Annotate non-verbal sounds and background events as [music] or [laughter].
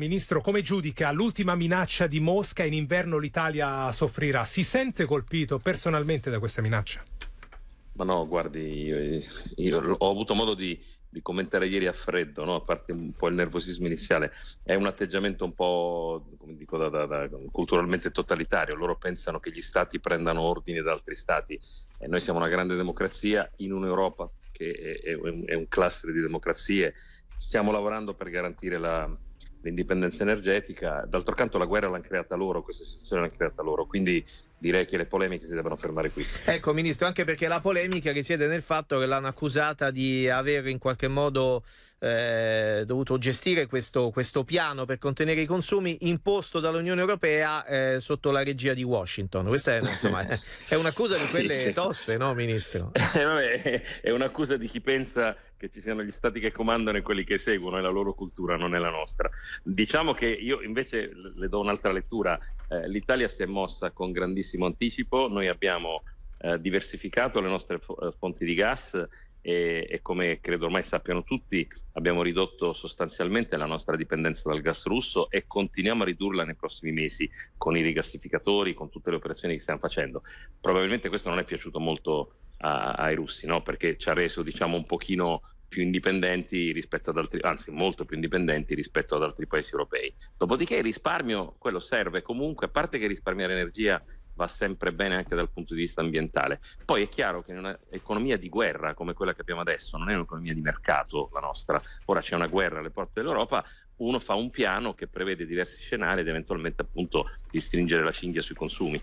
Ministro, come giudica l'ultima minaccia di Mosca in inverno l'Italia soffrirà? Si sente colpito personalmente da questa minaccia? Ma no, guardi, io, io ho avuto modo di, di, commentare ieri a freddo, no? a parte un po' il nervosismo iniziale. È un atteggiamento un po', come dico, da, da, da, culturalmente totalitario. Loro pensano che gli stati prendano ordine da altri stati. E noi siamo una grande democrazia in un'Europa che è, è, un, è un cluster di democrazie. Stiamo lavorando per garantire la l'indipendenza energetica. D'altro canto la guerra l'hanno creata loro, questa situazione l'hanno creata loro, quindi direi che le polemiche si devono fermare qui. Ecco Ministro, anche perché la polemica risiede nel fatto che l'hanno accusata di aver in qualche modo eh, dovuto gestire questo, questo, piano per contenere i consumi imposto dall'Unione Europea eh, sotto la regia di Washington. Questa è, insomma, [laughs] è un'accusa di quelle sì, sì. toste, no, Ministro? [laughs] Eh, vabbè, è un'accusa di chi pensa che ci siano gli stati che comandano e quelli che seguono, è la loro cultura non è la nostra. Diciamo che io invece le do un'altra lettura. Eh, L'Italia si è mossa con grandissimo anticipo, noi abbiamo eh, diversificato le nostre eh, fonti di gas e, e, come credo ormai sappiano tutti abbiamo ridotto sostanzialmente la nostra dipendenza dal gas russo e continuiamo a ridurla nei prossimi mesi con i rigassificatori, con tutte le operazioni che stiamo facendo. Probabilmente questo non è piaciuto molto a, ai russi, no? perché ci ha reso diciamo, un pochino più indipendenti rispetto ad altri, anzi molto più indipendenti rispetto ad altri paesi europei. Dopodiché il risparmio, quello serve comunque, a parte che risparmiare energia va sempre bene anche dal punto di vista ambientale. Poi è chiaro che in un'economia di guerra come quella che abbiamo adesso, non è un'economia di mercato la nostra, ora c'è una guerra alle porte dell'Europa, uno fa un piano che prevede diversi scenari ed eventualmente appunto di stringere la cinghia sui consumi.